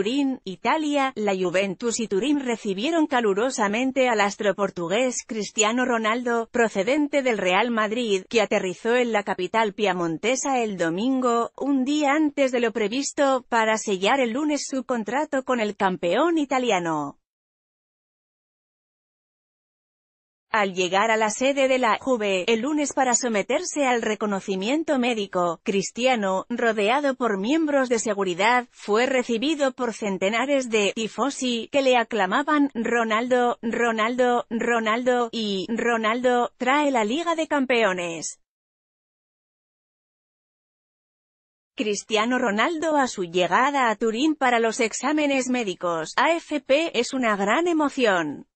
Turín, Italia, la Juventus y Turín recibieron calurosamente al astro portugués Cristiano Ronaldo, procedente del Real Madrid, que aterrizó en la capital piamontesa el domingo, un día antes de lo previsto, para sellar el lunes su contrato con el campeón italiano. Al llegar a la sede de la JUVE el lunes para someterse al reconocimiento médico, Cristiano, rodeado por miembros de seguridad, fue recibido por centenares de tifosi que le aclamaban Ronaldo, Ronaldo, Ronaldo y Ronaldo trae la Liga de Campeones. Cristiano Ronaldo a su llegada a Turín para los exámenes médicos AFP es una gran emoción.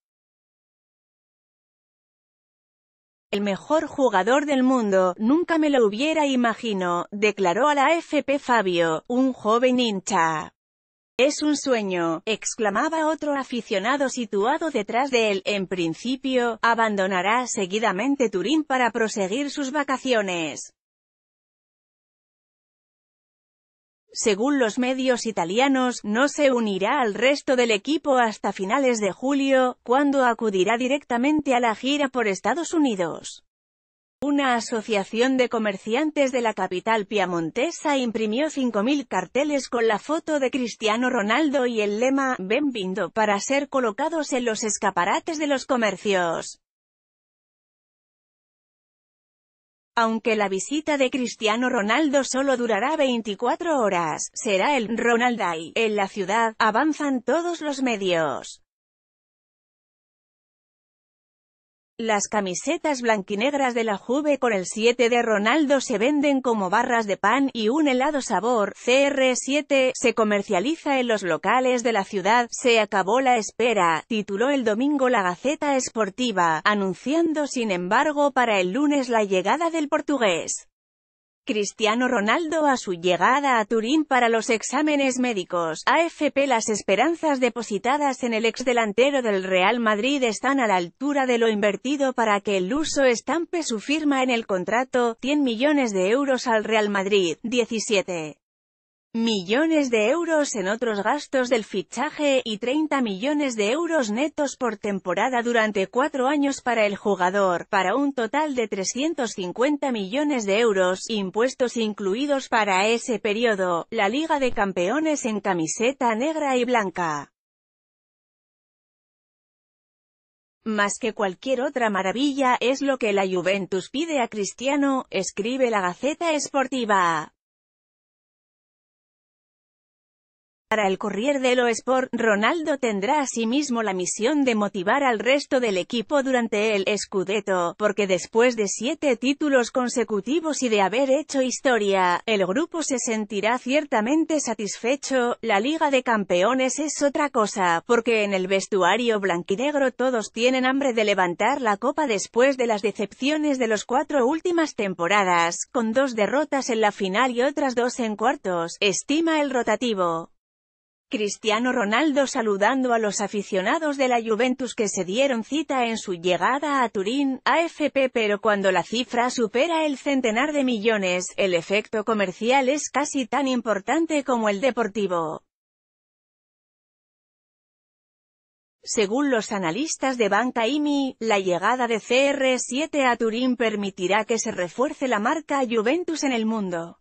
el mejor jugador del mundo, nunca me lo hubiera imagino, declaró a la FP Fabio, un joven hincha. Es un sueño, exclamaba otro aficionado situado detrás de él. En principio, abandonará seguidamente Turín para proseguir sus vacaciones. según los medios italianos, no se unirá al resto del equipo hasta finales de julio, cuando acudirá directamente a la gira por Estados Unidos. Una asociación de comerciantes de la capital piamontesa imprimió 5.000 carteles con la foto de Cristiano Ronaldo y el lema «Benvindo» para ser colocados en los escaparates de los comercios. Aunque la visita de Cristiano Ronaldo solo durará 24 horas, será el Ronaldai en la ciudad, avanzan todos los medios. Las camisetas blanquinegras de la Juve con el 7 de Ronaldo se venden como barras de pan y un helado sabor. CR7 se comercializa en los locales de la ciudad. Se acabó la espera, tituló el domingo la Gaceta Esportiva, anunciando sin embargo para el lunes la llegada del portugués. Cristiano Ronaldo a su llegada a Turín para los exámenes médicos. AFP Las esperanzas depositadas en el ex delantero del Real Madrid están a la altura de lo invertido para que el uso estampe su firma en el contrato, 100 millones de euros al Real Madrid, 17 millones de euros en otros gastos del fichaje, y 30 millones de euros netos por temporada durante cuatro años para el jugador, para un total de 350 millones de euros, impuestos incluidos para ese periodo, la Liga de Campeones en camiseta negra y blanca. Más que cualquier otra maravilla, es lo que la Juventus pide a Cristiano, escribe la Gaceta Esportiva. Para el Corriere dello Sport, Ronaldo tendrá asimismo la misión de motivar al resto del equipo durante el Scudetto, porque después de siete títulos consecutivos y de haber hecho historia, el grupo se sentirá ciertamente satisfecho. La Liga de Campeones es otra cosa, porque en el vestuario blanquinegro todos tienen hambre de levantar la copa después de las decepciones de las cuatro últimas temporadas, con dos derrotas en la final y otras dos en cuartos, estima el rotativo. Cristiano Ronaldo saludando a los aficionados de la Juventus que se dieron cita en su llegada a Turín, AFP pero cuando la cifra supera el centenar de millones, el efecto comercial es casi tan importante como el deportivo. Según los analistas de Banca IMI, la llegada de CR7 a Turín permitirá que se refuerce la marca Juventus en el mundo.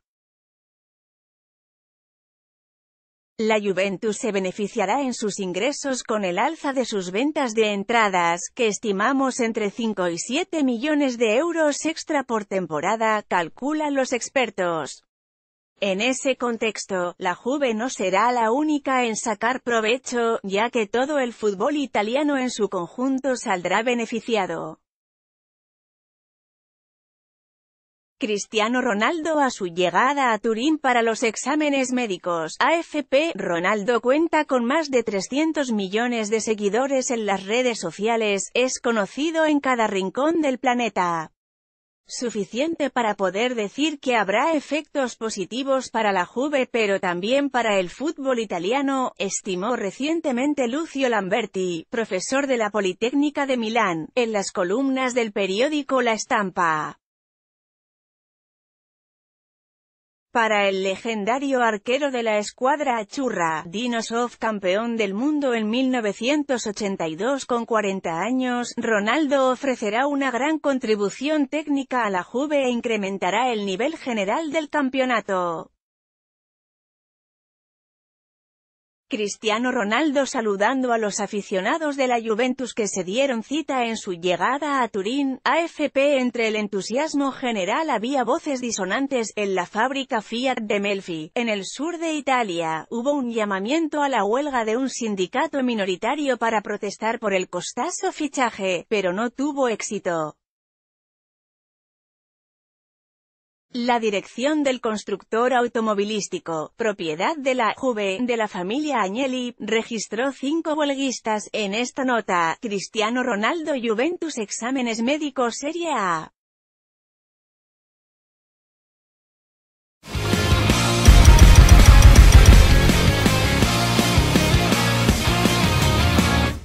La Juventus se beneficiará en sus ingresos con el alza de sus ventas de entradas, que estimamos entre 5 y 7 millones de euros extra por temporada, calculan los expertos. En ese contexto, la Juve no será la única en sacar provecho, ya que todo el fútbol italiano en su conjunto saldrá beneficiado. Cristiano Ronaldo a su llegada a Turín para los exámenes médicos. AFP, Ronaldo cuenta con más de 300 millones de seguidores en las redes sociales, es conocido en cada rincón del planeta. Suficiente para poder decir que habrá efectos positivos para la Juve pero también para el fútbol italiano, estimó recientemente Lucio Lamberti, profesor de la Politécnica de Milán, en las columnas del periódico La Estampa. para el legendario arquero de la escuadra Achurra, Dinosov campeón del mundo en 1982 con 40 años, Ronaldo ofrecerá una gran contribución técnica a la Juve e incrementará el nivel general del campeonato. Cristiano Ronaldo saludando a los aficionados de la Juventus que se dieron cita en su llegada a Turín, AFP Entre el entusiasmo general había voces disonantes en la fábrica Fiat de Melfi, en el sur de Italia, hubo un llamamiento a la huelga de un sindicato minoritario para protestar por el costoso fichaje, pero no tuvo éxito. La dirección del constructor automovilístico, propiedad de la Juve, de la familia Agnelli, registró cinco bolguistas, En esta nota, Cristiano Ronaldo Juventus Exámenes Médicos Serie A.